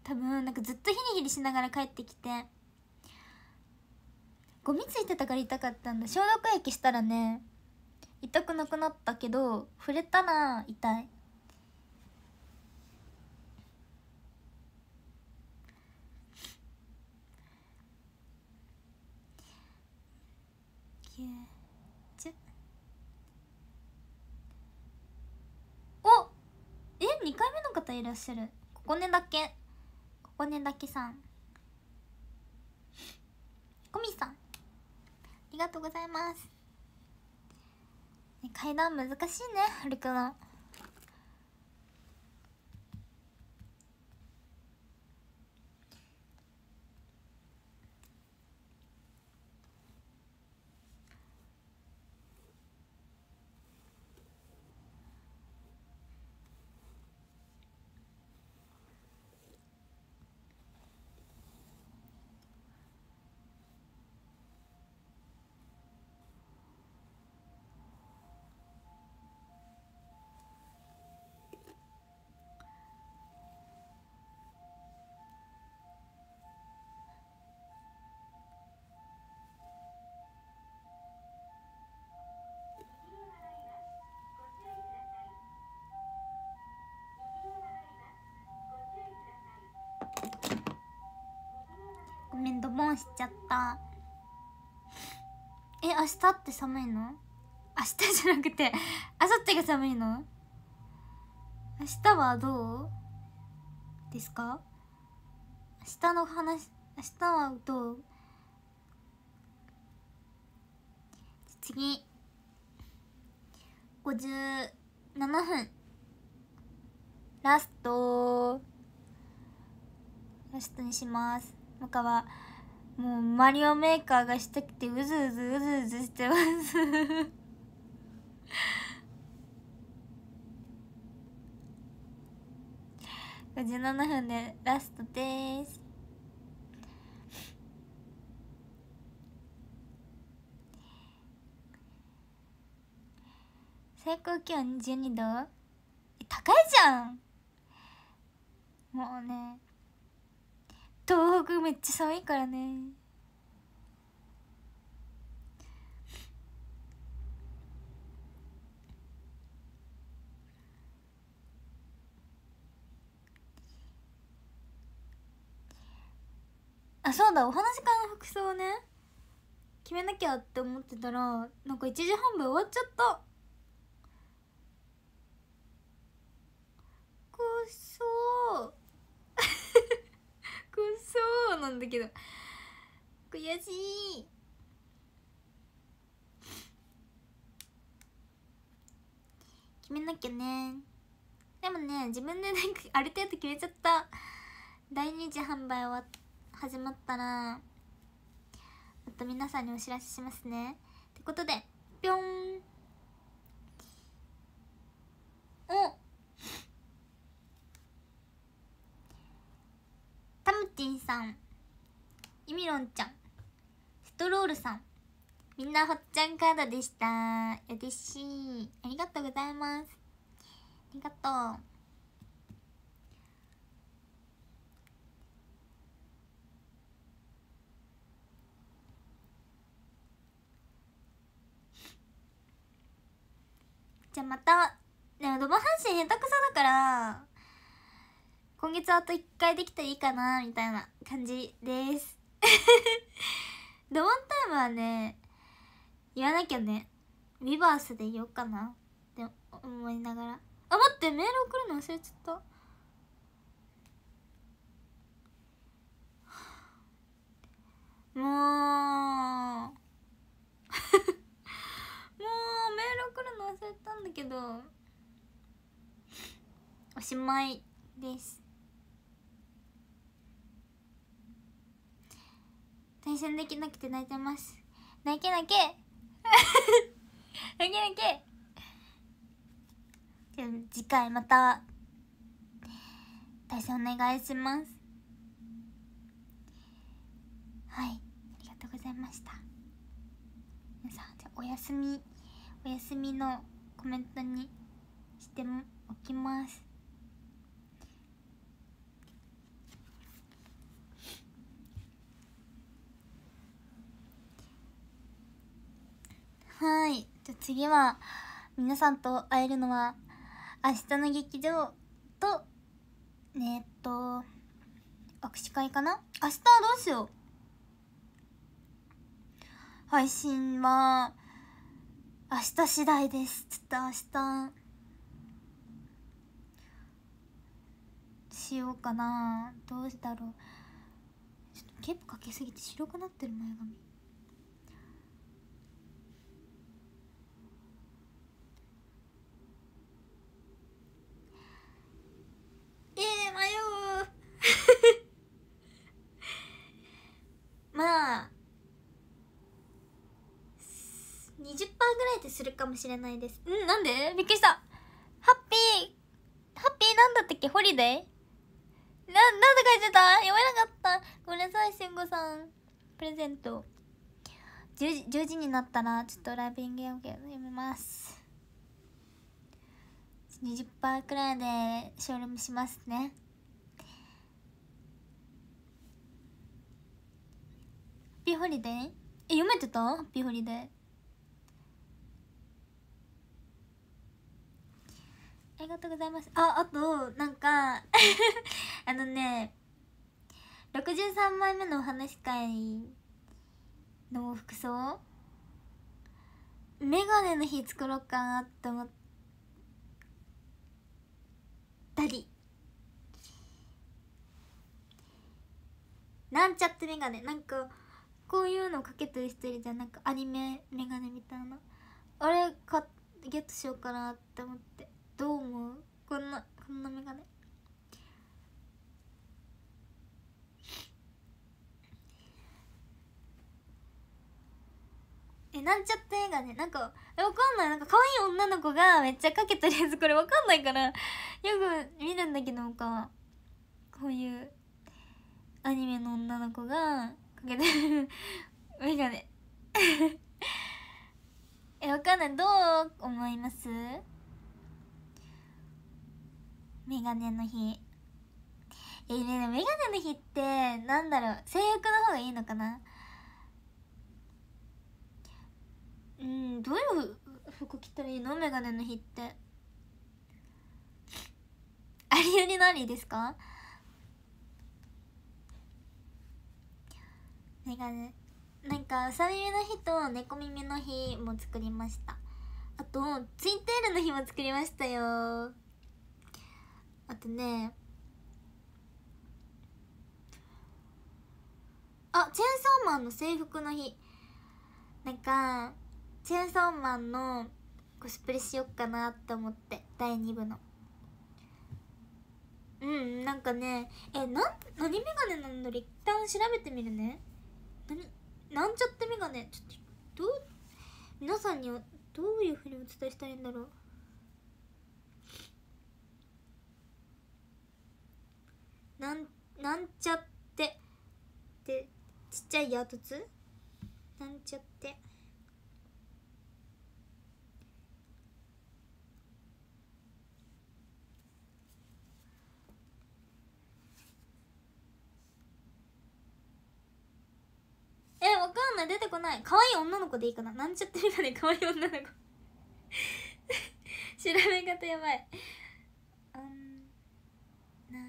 多分なんかずっとヒリヒリしながら帰ってきてゴミついてたから痛かったんだ消毒液したらね痛くなくなったけど触れたら痛いえ2回目の方いらっしゃるここねだけここねだけさんこみさんありがとうございます階段難しいねはるくのボンしちゃったえ明日って寒いの明日じゃなくてあさってが寒いの明日はどうですか明日の話明日はどう次57分ラストラストにします他はもうマリオメーカーがしたくてうずうずうずうずしてます57 (laughs) 分でラストです最高気温12度高いじゃんもうね東北めっちゃ寒いからねあそうだお話会の服装ね決めなきゃって思ってたらなんか1時半分終わっちゃったくっそーくそうなんだけど悔しい決めなきゃねでもね自分で (laughs) なんかある程度決めちゃった第二次販売は始まったらまた皆さんにお知らせしますねってことでぴょんおタムティンさんイみろんちゃんストロールさんみんなほっちゃんカードでした嬉しいありがとうございますありがとうじゃあまたでもロボ半身下手くそだから今月あと1回できたらいいかなみたいな感じですでワ (laughs) ンタイムはね言わなきゃねリバースで言おうかなって思いながらあ待ってメール送るの忘れちゃったもう (laughs) もうメール送るの忘れたんだけどおしまいです対戦できなくて泣いてます泣け泣け泣け泣けじゃ次回また対戦お願いしますはいありがとうございました皆さんじゃおやすみおやすみのコメントにしておきますはいじゃあ次は皆さんと会えるのは明日の劇場とえっと握手会かな明日はどうしよう配信は明日次第ですちょっと明日しようかなどうだろうちょっとケープかけすぎて白くなってる前髪えー、迷う (laughs) まあ20%ぐらいでするかもしれないですうんなんでびっくりしたハッピーハッピーなんだったっけホリデーな、なんで書いてた読めなかったごめんなさい、しんごさん。プレゼント。10時 ,10 時になったら、ちょっとライブインゲーム読みます。20%くらいでショールームしますねピーホリデーえ読めてたピーホリデーありがとうございますああとなんか (laughs) あのね63枚目のお話会の服装メガネの日作ろうかなって思ってったりなんちゃってメガネなんかこういうのかけてる人いるじゃんなんかアニメメガネみたいなあれかゲットしようかなって思ってどう思うこんなこんなメガネえなんちゃって画ねなんかわかんないなんか可愛い女の子がめっちゃかけたやつこれわかんないからよく見るんだけどなんかこういうアニメの女の子がかけてるメガネえわかんないどう思いますメガネの日えねメガネの日ってなんだろう制服の方がいいのかなうんどういう服着たらいいのメガネの日ってありゆに何ですかメガネなんかうさ耳の日と猫耳の日も作りましたあとツインテールの日も作りましたよあとねあチェンソーマンの制服の日なんかチェンソーマンのコスプレしよっかなって思って第2部のうんなんかねえなん何メガネなんだろ一旦調べてみるね何なんちゃってメガネちょっとどう皆さんにはどういうふうにお伝えしたいんだろうなんなんちゃってでちっちゃいやとつなんちゃってえわかんない出てこない可愛い女の子でいいかななんちゃってみたね可愛い女の子 (laughs) 調べ方やばい女の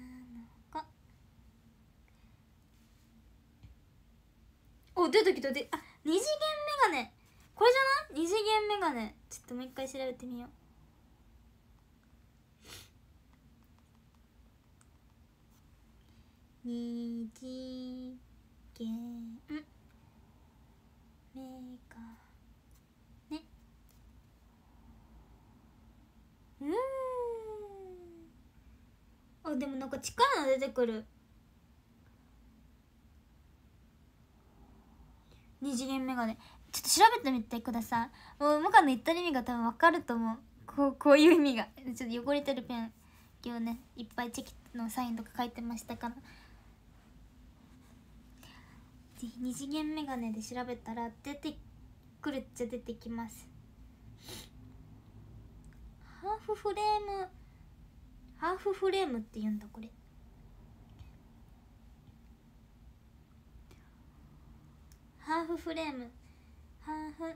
子お出てきたであ二次元メガネこれじゃない二次元メガネちょっともう一回調べてみよう二次元メガネうんあでもなんか近いの出てくる二次元メガネちょっと調べてみてくださいもうモカの言った意味が多分わかると思うこうこういう意味がちょっと汚れてるペン今日ねいっぱいチェキのサインとか書いてましたからぜ二次元メガネで調べたら出てくるっちゃ出てきますハーフフレームハーフフレームって言うんだこれハーフフレームハーフフ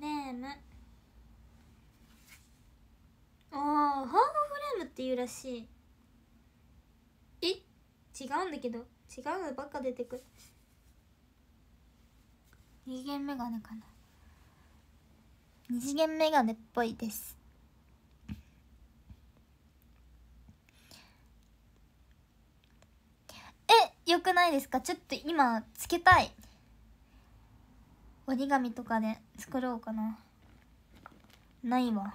レームああハーフフレームって言うらしいえ違うんだけど違うのばっか出てくる二次元メガネかな二次元メガネっぽいですえよくないですかちょっと今つけたい折り紙とかで作ろうかなないわ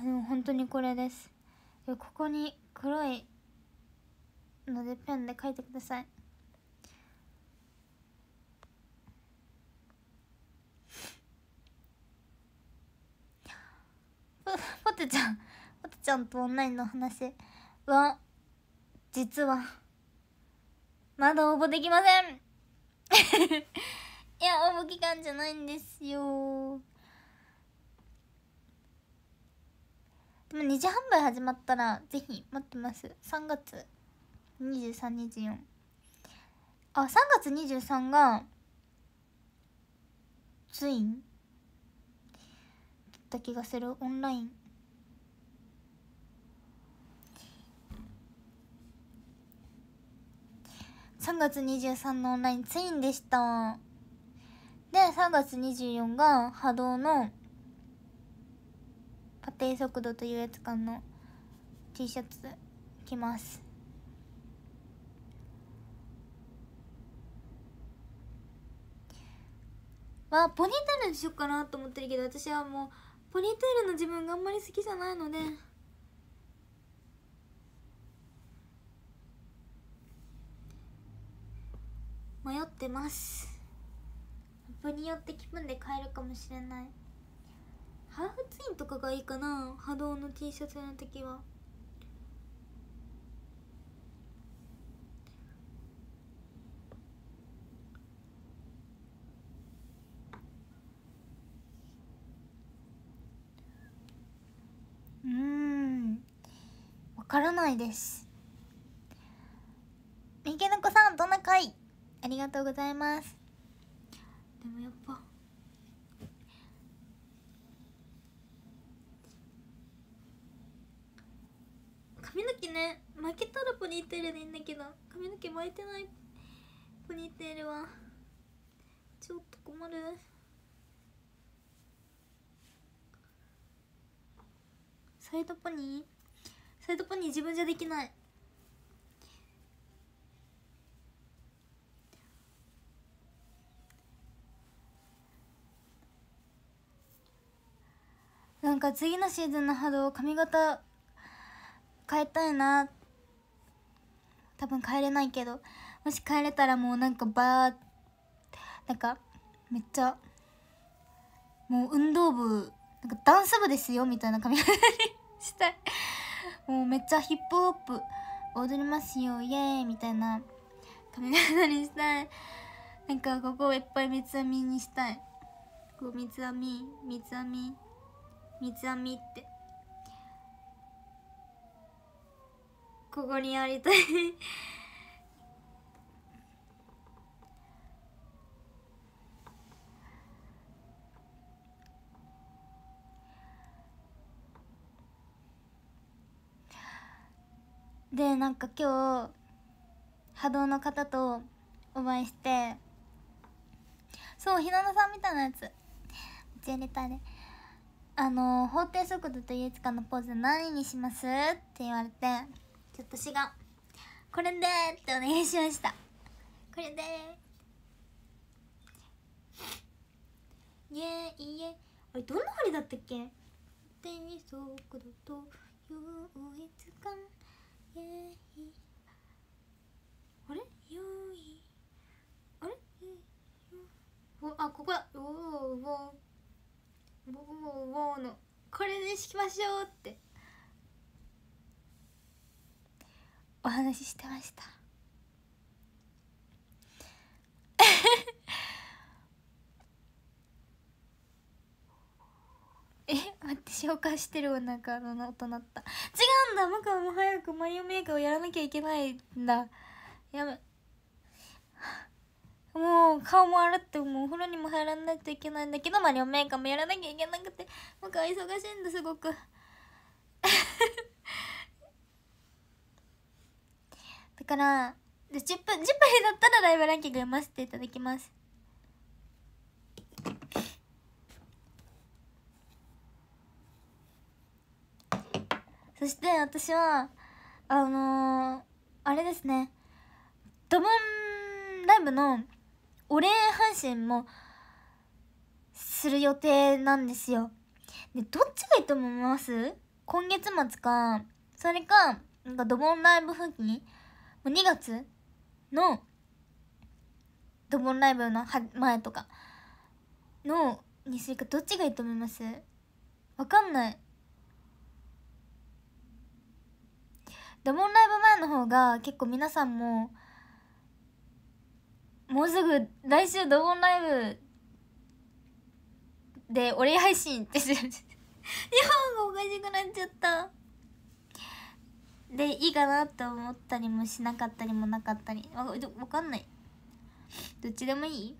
でも本当にこれですでここに黒いのでペンで書いてくださいポテちゃんポテちゃんとオンラインの話は実はまだ応募できません (laughs) いや応募期間じゃないんですよでも二次販売始まったらぜひ待ってます3月2324あ3月23がツインだった気がするオンライン3月23のオンラインツインでしたで3月24が波動の家庭速度と優越感の T シャツ着ますポニーテールにしようかなと思ってるけど私はもうポニーテールの自分があんまり好きじゃないので迷ってますラップによって気分で変えるかもしれないハーフツインとかがいいかな波動の T シャツの時は。ないですみけの子さんどんな回ありがとうございますでもやっぱ髪の毛ね負けたらポニーテールでいいんだけど髪の毛巻いてないポニーテールはちょっと困るサイドポニーサイドポニー自分じゃできないなんか次のシーズンの波動髪型変えたいな多分変えれないけどもし変えれたらもうなんかバーなんかめっちゃもう運動部なんかダンス部ですよみたいな髪型にしたいもうめっちゃヒップホップ踊りますよイエーイみたいな髪型にしたいなんかここをいっぱい三つ編みにしたいこう三つ編み三つ編み三つ編みってここにありたいでなんか今日波動の方とお会いしてそうひなのさんみたいなやつめっちゃたねあの法定速度と優越感のポーズ何にしますって言われてちょっと違が「これで!」ってお願いしましたこれでイエいイエあれどんな針だったっけ法定速度と優越感あれこれおあここだおーォーウォーウォーのこれでしきましょうってお話ししてましたえ待って消化してるお腹の音鳴った違うんだ僕カもう早くマオメーカーをやらなきゃいけないんだやめもう顔も洗ってもうお風呂にも入らないといけないんだけどマリオメーカーもやらなきゃいけなくて僕は忙しいんだすごく (laughs) だから10分10分なったらライブランキング読ませていただきますそして私はあのー、あれですねドボンライブのお礼配信もする予定なんですよでどっちがいいと思います今月末かそれかなんかドボンライブ風紀2月のドボンライブの前とかのにするかどっちがいいと思いますわかんないドモンライブ前の方が結構皆さんももうすぐ来週ドボンライブでお礼配信って日本語おかしくなっちゃったでいいかなって思ったりもしなかったりもなかったりわわかんないどっちでもいい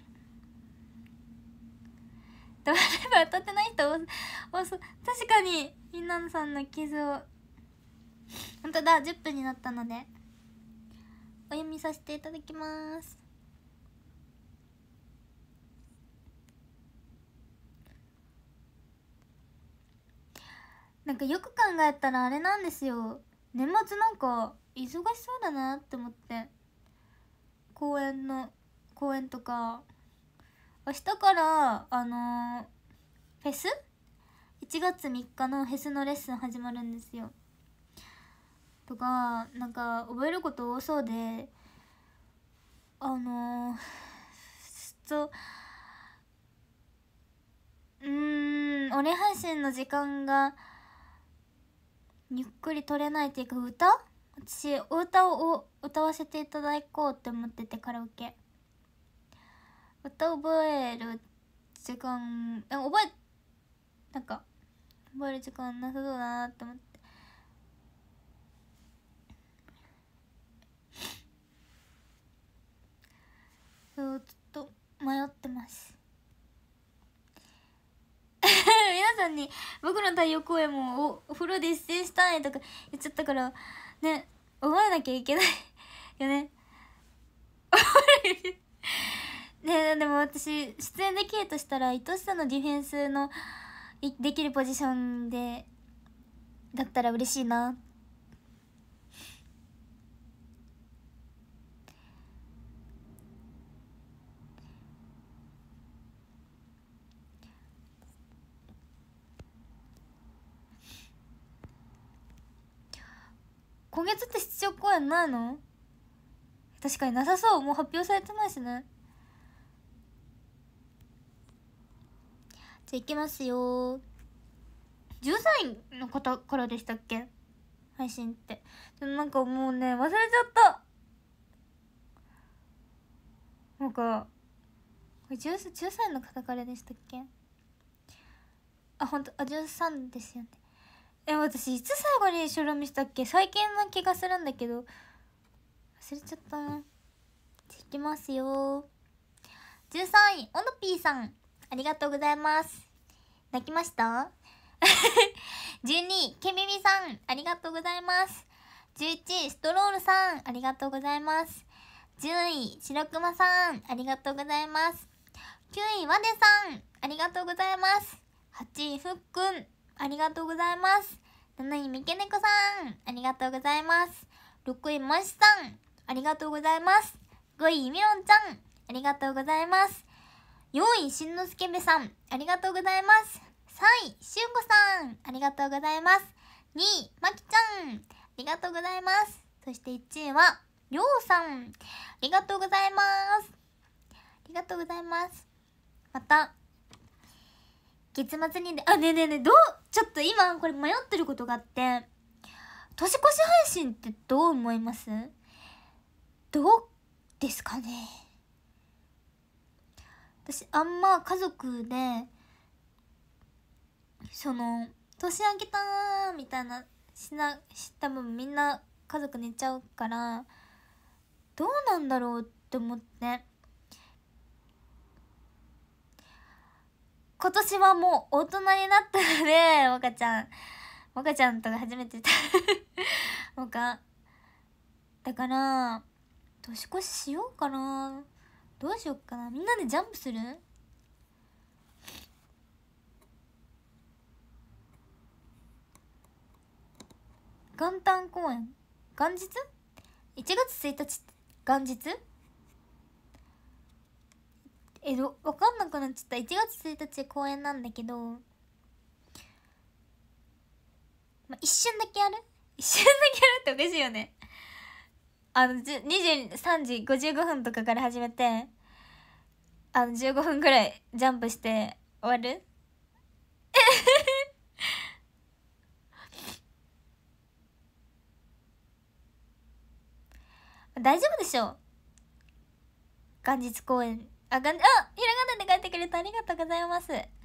ドボンライブ当たってない人多そう確かにみんなさんの傷を本当だ10分になったのでお読みさせていただきますなんかよく考えたらあれなんですよ年末なんか忙しそうだなって思って公演の公演とか明日からあのー、フェス1月3日のフェスのレッスン始まるんですよとかなんか覚えること多そうであのっううん俺配信の時間がゆっくり取れないっていうか歌私お歌を歌わせていただこうって思っててカラオケ歌覚える時間覚えなんか覚える時間なさそうだなって思って。そうずっと迷ってます (laughs) 皆さんに僕の太陽公演もお風呂で出演したいとか言っちゃったからね覚えなきゃいけないよね (laughs) ねでも私出演できるとしたら愛しさのディフェンスのできるポジションでだったら嬉しいな今月って出張公演ないの確かになさそうもう発表されてないしねじゃあいきますよ13位の方からでしたっけ配信ってでもなんかもうね忘れちゃったなんかこれ 13, 位の方からでしたっけあ本当あ13ですよねえ私いつ最後に白見したっけ最近な気がするんだけど忘れちゃったないきますよ13位オノピーさんありがとうございます泣きました12位けみみさんありがとうございます11位ストロールさんありがとうございます10位白熊さんありがとうございます9位ワデさんありがとうございます8位ふっくんありがとうございます。7位、三毛猫さん、ありがとうございます。6位、ましさん、ありがとうございます。5位、みろんちゃん、ありがとうございます。4位、しんのすけべさん、ありがとうございます。3位、しゅんこさん、ありがとうございます。2位、まきちゃん、ありがとうございます。そして1位は、りょうさん、ありがとうございます。ありがとうございます。また、月末にで、あ、ねえねえねえ、どう、ちょっと今これ迷ってることがあって、年越し配信ってどう思いますどうですかね私あんま家族でその年明けたーみたいなしなし多分みんな家族寝ちゃうからどうなんだろうって思って今年はもう大人になったので、若 (laughs) ちゃん。若ちゃんとか初めてた若 (laughs) だから、年越ししようかな。どうしようかな。みんなでジャンプする元旦公演元日 ?1 月1日元日えど分かんなくなっちゃった1月1日公演なんだけど、まあ、一瞬だけやる (laughs) 一瞬だけやるっておかしいよねあの23時55分とかから始めてあの15分ぐらいジャンプして終わる (laughs) 大丈夫でしょ元日公演あ、がん、あ、ひらがなで書いてくれてありがとうございます。(laughs) ね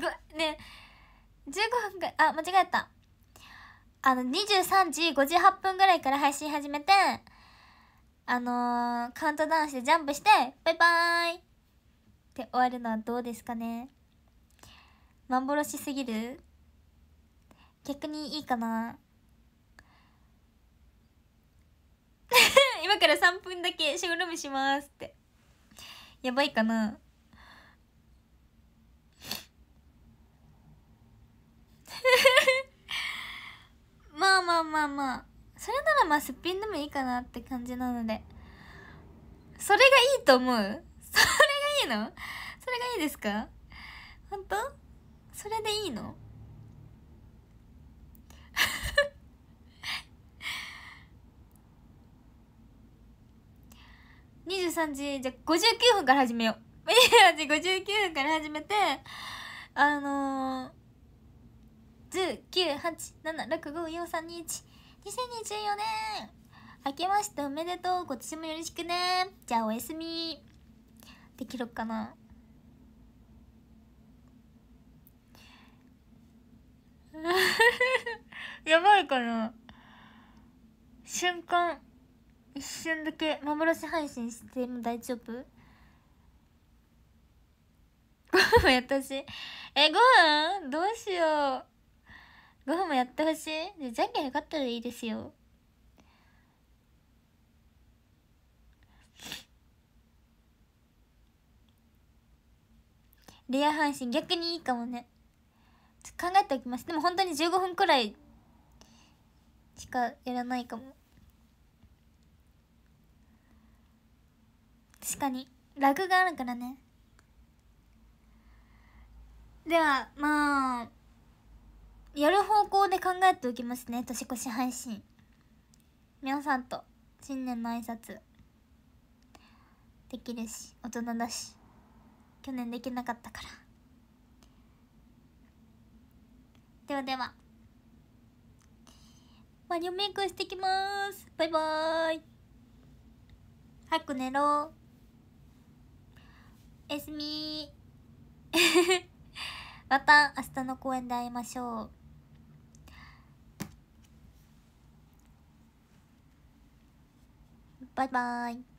ご、ね、15分い、あ、間違えた。あの、23時58分ぐらいから配信始めて、あのー、カウントダウンしてジャンプして、バイバーイって終わるのはどうですかね幻すぎる逆にいいかな今から3分だけショールしますってやばいかな (laughs) まあまあまあまあそれならまあすっぴんでもいいかなって感じなのでそれがいいと思うそれがいいのそれがいいですか本当それでいいの23時じゃ59分から始めよう23時59分から始めてあのー、1987654321224年明けましておめでとう今年もよろしくねじゃあおやすみできるかな (laughs) やばいかな瞬間一瞬だけ幻配信しても大丈夫 ?5 分もやってほしいえ5分どうしよう5分もやってほしいじゃんけん勝ったらいいですよレア配信逆にいいかもね考えておきますでも本当に15分くらいしかやらないかも確かにラグがあるからねではまあやる方向で考えておきますね年越し配信皆さんと新年の挨拶できるし大人だし去年できなかったからではではマリオメイクしてきますバイバーイ早く寝ろやすみ (laughs) また明日の公演で会いましょうバイバイ